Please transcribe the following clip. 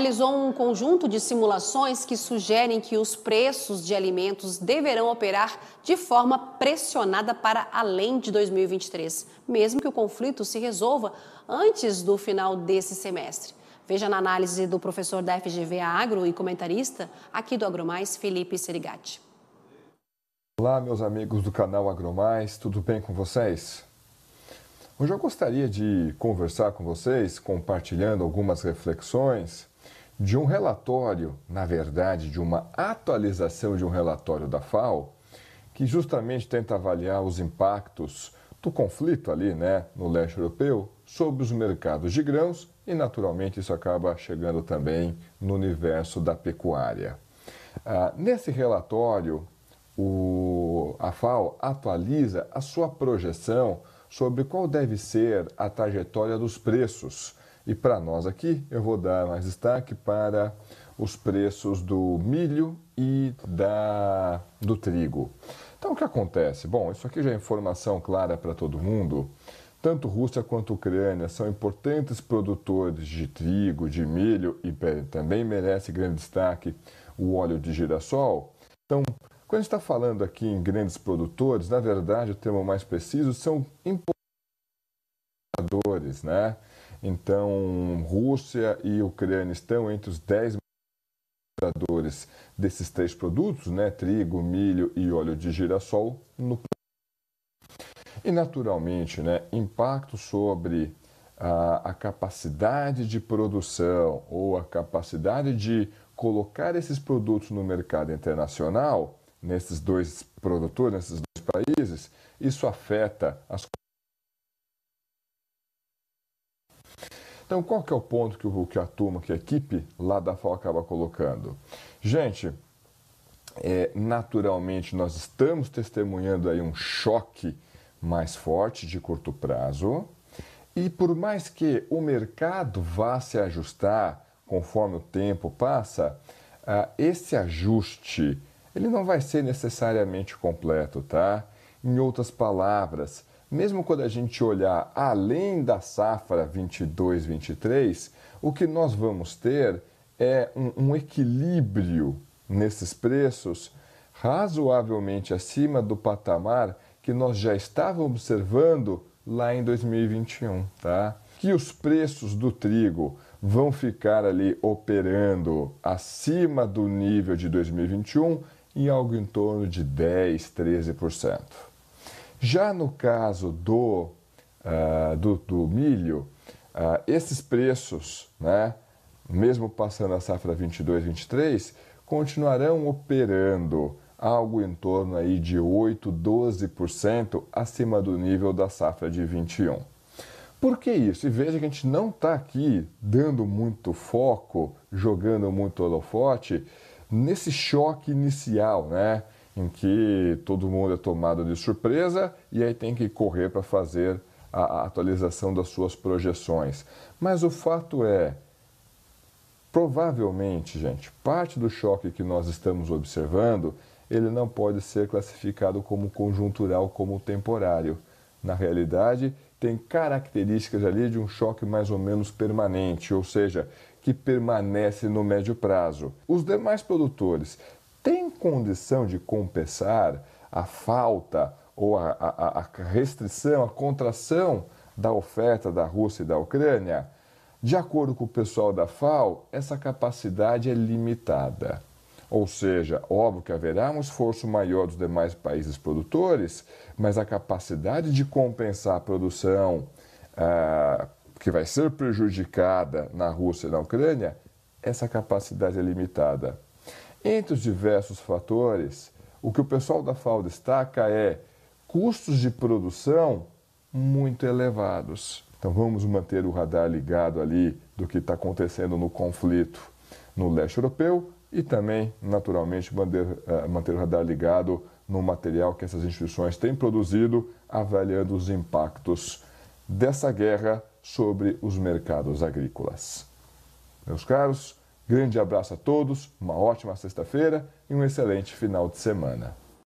realizou um conjunto de simulações que sugerem que os preços de alimentos deverão operar de forma pressionada para além de 2023, mesmo que o conflito se resolva antes do final desse semestre. Veja na análise do professor da FGV Agro e comentarista aqui do AgroMais, Felipe Serigati. Olá, meus amigos do canal AgroMais, tudo bem com vocês? Hoje eu gostaria de conversar com vocês, compartilhando algumas reflexões de um relatório, na verdade, de uma atualização de um relatório da FAO, que justamente tenta avaliar os impactos do conflito ali, né, no leste europeu, sobre os mercados de grãos e, naturalmente, isso acaba chegando também no universo da pecuária. Ah, nesse relatório, o, a FAO atualiza a sua projeção sobre qual deve ser a trajetória dos preços e para nós aqui, eu vou dar mais destaque para os preços do milho e da, do trigo. Então, o que acontece? Bom, isso aqui já é informação clara para todo mundo. Tanto Rússia quanto Ucrânia são importantes produtores de trigo, de milho e também merece grande destaque o óleo de girassol. Então, quando a gente está falando aqui em grandes produtores, na verdade o termo mais preciso são importadores, né? Então, Rússia e Ucrânia estão entre os 10 compradores desses três produtos, né, trigo, milho e óleo de girassol, no e naturalmente, né, impacto sobre a, a capacidade de produção ou a capacidade de colocar esses produtos no mercado internacional, nesses dois produtores, nesses dois países, isso afeta as Então, qual que é o ponto que, o, que a turma, que a equipe lá da FAO acaba colocando? Gente, é, naturalmente nós estamos testemunhando aí um choque mais forte de curto prazo. E por mais que o mercado vá se ajustar conforme o tempo passa, ah, esse ajuste ele não vai ser necessariamente completo, tá? Em outras palavras, mesmo quando a gente olhar além da safra 22, 23, o que nós vamos ter é um, um equilíbrio nesses preços razoavelmente acima do patamar que nós já estávamos observando lá em 2021, tá? Que os preços do trigo vão ficar ali operando acima do nível de 2021 em algo em torno de 10, 13%. Já no caso do, uh, do, do, milho, uh, esses preços, né, mesmo passando a safra 22, 23, continuarão operando algo em torno aí de 8, 12% acima do nível da safra de 21. Por que isso? E veja que a gente não está aqui dando muito foco, jogando muito holofote nesse choque inicial, né? em que todo mundo é tomado de surpresa e aí tem que correr para fazer a, atualização das suas projeções. Mas o fato é, provavelmente, gente, parte do choque que nós estamos observando, ele não pode ser classificado como conjuntural, como temporário. Na realidade, tem características ali de um choque mais ou menos permanente, ou seja, que permanece no médio prazo. Os demais produtores tem condição de compensar a falta ou a, a, a restrição, a contração da oferta da Rússia e da Ucrânia? De acordo com o pessoal da FAO, essa capacidade é limitada. Ou seja, óbvio que haverá um esforço maior dos demais países produtores, mas a capacidade de compensar a produção ah, que vai ser prejudicada na Rússia e na Ucrânia, essa capacidade é limitada. Entre os diversos fatores, o que o pessoal da FAO destaca é custos de produção muito elevados. Então vamos manter o radar ligado ali do que está acontecendo no conflito no leste europeu e também, naturalmente, manter, eh, manter o radar ligado no material que essas instituições têm produzido, avaliando os impactos dessa guerra sobre os mercados agrícolas. Meus caros, Grande abraço a todos, uma ótima sexta-feira e um excelente final de semana.